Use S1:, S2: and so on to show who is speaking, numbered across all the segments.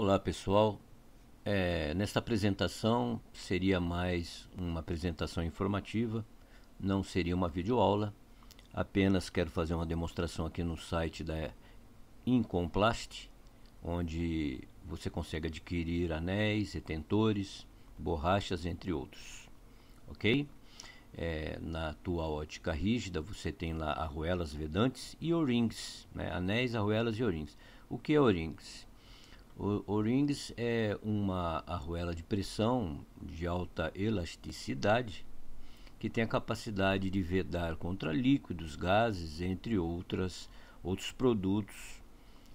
S1: Olá pessoal, é, nesta apresentação seria mais uma apresentação informativa, não seria uma videoaula, apenas quero fazer uma demonstração aqui no site da Incomplast, onde você consegue adquirir anéis, retentores, borrachas, entre outros, ok? É, na tua ótica rígida você tem lá arruelas vedantes e o-rings, né? anéis, arruelas e o-rings. O que é o-rings? O, rings é uma arruela de pressão de alta elasticidade que tem a capacidade de vedar contra líquidos, gases, entre outras, outros produtos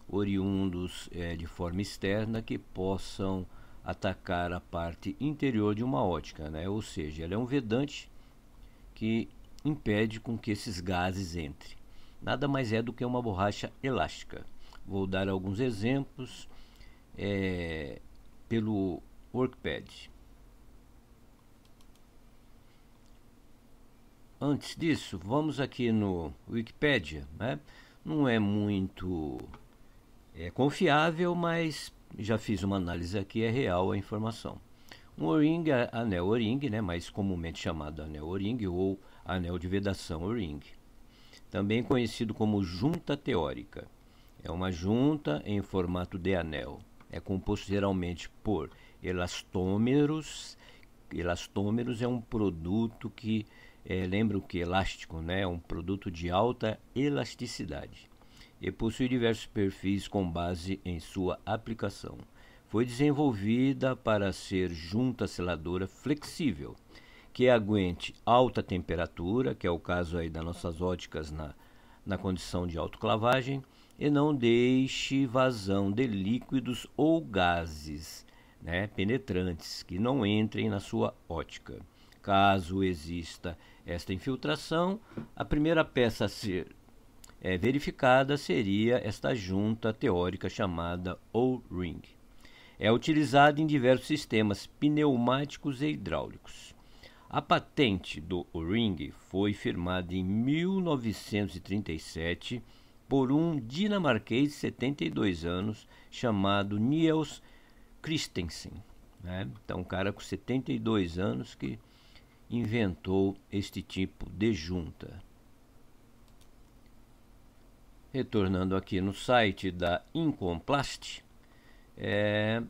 S1: oriundos é, de forma externa que possam atacar a parte interior de uma ótica, né? ou seja, ela é um vedante que impede com que esses gases entrem. Nada mais é do que uma borracha elástica. Vou dar alguns exemplos é, pelo Workpad. Antes disso, vamos aqui no Wikipedia, né? Não é muito é confiável, mas já fiz uma análise aqui, é real a informação. Um O-ring, anel O-ring, né, mais comumente chamado anel O-ring ou anel de vedação O-ring, também conhecido como junta teórica. É uma junta em formato de anel é composto geralmente por elastômeros. Elastômeros é um produto que é, lembra o que? Elástico, né? É um produto de alta elasticidade e possui diversos perfis com base em sua aplicação. Foi desenvolvida para ser junta seladora flexível, que aguente alta temperatura, que é o caso aí das nossas óticas na, na condição de autoclavagem, e não deixe vazão de líquidos ou gases né, penetrantes que não entrem na sua ótica. Caso exista esta infiltração, a primeira peça a ser é, verificada seria esta junta teórica chamada O-ring. É utilizada em diversos sistemas pneumáticos e hidráulicos. A patente do O-ring foi firmada em 1937 por um dinamarquês de 72 anos chamado Niels Christensen. Né? Então, um cara com 72 anos que inventou este tipo de junta. Retornando aqui no site da Incomplast, é,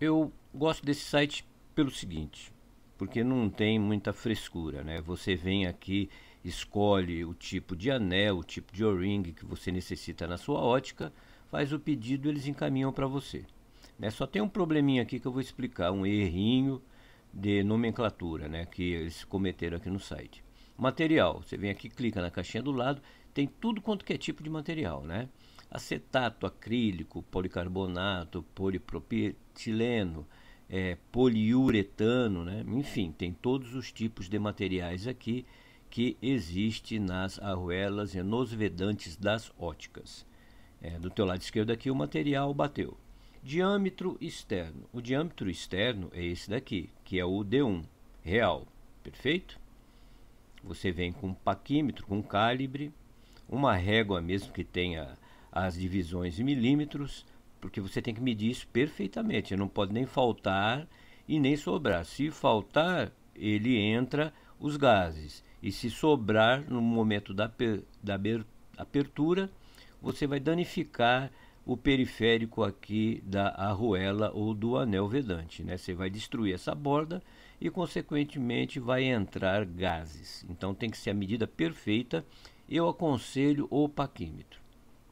S1: eu gosto desse site pelo seguinte, porque não tem muita frescura, né? Você vem aqui escolhe o tipo de anel, o tipo de o-ring que você necessita na sua ótica, faz o pedido, eles encaminham para você. Né? Só tem um probleminha aqui que eu vou explicar, um errinho de nomenclatura né? que eles cometeram aqui no site. Material, você vem aqui, clica na caixinha do lado, tem tudo quanto que é tipo de material, né? Acetato, acrílico, policarbonato, polipropetileno, é, eh, poliuretano, né? enfim, tem todos os tipos de materiais aqui que existe nas arruelas e nos vedantes das óticas. É, do teu lado esquerdo aqui o material bateu. Diâmetro externo. O diâmetro externo é esse daqui, que é o D1, real, perfeito? Você vem com um paquímetro, com um cálibre, uma régua mesmo que tenha as divisões em milímetros, porque você tem que medir isso perfeitamente, não pode nem faltar e nem sobrar. Se faltar, ele entra os gases. E se sobrar no momento da, da apertura, você vai danificar o periférico aqui da arruela ou do anel vedante. Né? Você vai destruir essa borda e, consequentemente, vai entrar gases. Então, tem que ser a medida perfeita. Eu aconselho o paquímetro.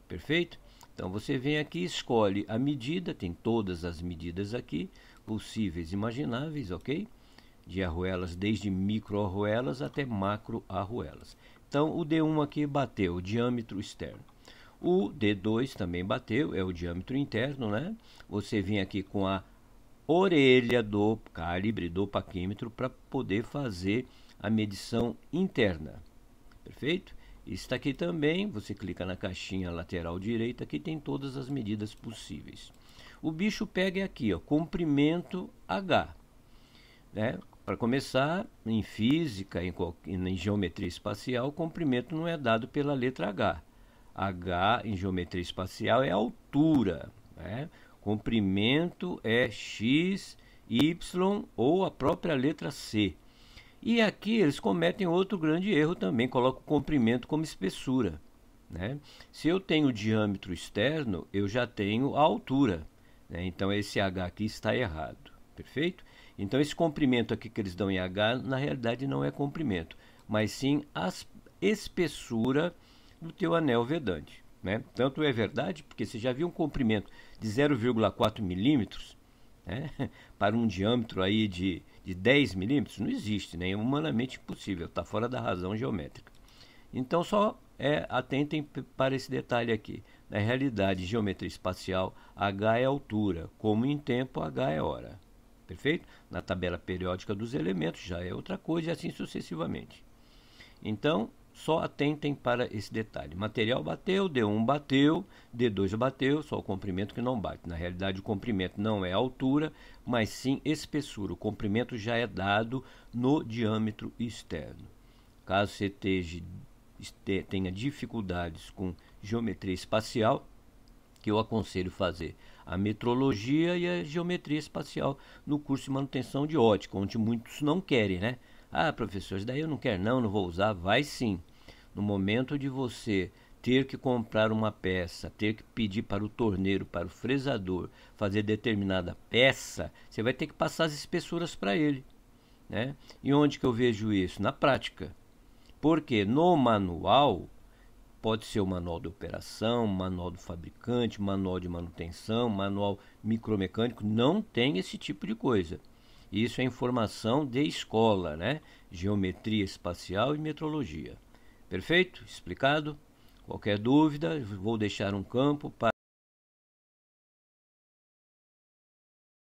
S1: Perfeito? Então, você vem aqui, escolhe a medida, tem todas as medidas aqui, possíveis e imagináveis, ok? de arruelas, desde micro micro-arruelas até macro macro-arruelas. Então, o D1 aqui bateu, o diâmetro externo. O D2 também bateu, é o diâmetro interno, né? Você vem aqui com a orelha do calibre do paquímetro para poder fazer a medição interna. Perfeito? Está aqui também, você clica na caixinha lateral direita, aqui tem todas as medidas possíveis. O bicho pega aqui, ó, comprimento H. Né? Para começar, em física, em, em geometria espacial, o comprimento não é dado pela letra H. H em geometria espacial é altura. Né? Comprimento é x, y ou a própria letra C. E aqui eles cometem outro grande erro também, colocam o comprimento como espessura. Né? Se eu tenho o diâmetro externo, eu já tenho a altura. Né? Então esse H aqui está errado. Perfeito? Então, esse comprimento aqui que eles dão em H, na realidade, não é comprimento, mas sim a espessura do teu anel vedante. Né? Tanto é verdade, porque você já viu um comprimento de 0,4 milímetros né? para um diâmetro aí de, de 10 milímetros? Não existe, né? é humanamente impossível, está fora da razão geométrica. Então, só é, atentem para esse detalhe aqui. Na realidade, geometria espacial, H é altura, como em tempo, H é hora perfeito? Na tabela periódica dos elementos já é outra coisa e assim sucessivamente. Então, só atentem para esse detalhe. Material bateu, D1 bateu, D2 bateu, só o comprimento que não bate. Na realidade, o comprimento não é altura, mas sim espessura. O comprimento já é dado no diâmetro externo. Caso você esteja, tenha dificuldades com geometria espacial, que eu aconselho fazer a metrologia e a geometria espacial no curso de manutenção de ótica, onde muitos não querem, né? Ah, professor, isso daí eu não quero não, não vou usar. Vai sim. No momento de você ter que comprar uma peça, ter que pedir para o torneiro, para o fresador fazer determinada peça, você vai ter que passar as espessuras para ele. Né? E onde que eu vejo isso? Na prática. Porque no manual Pode ser o manual de operação, manual do fabricante, manual de manutenção, manual micromecânico, não tem esse tipo de coisa. Isso é informação de escola, né? Geometria espacial e metrologia. Perfeito? Explicado? Qualquer dúvida, vou deixar um campo para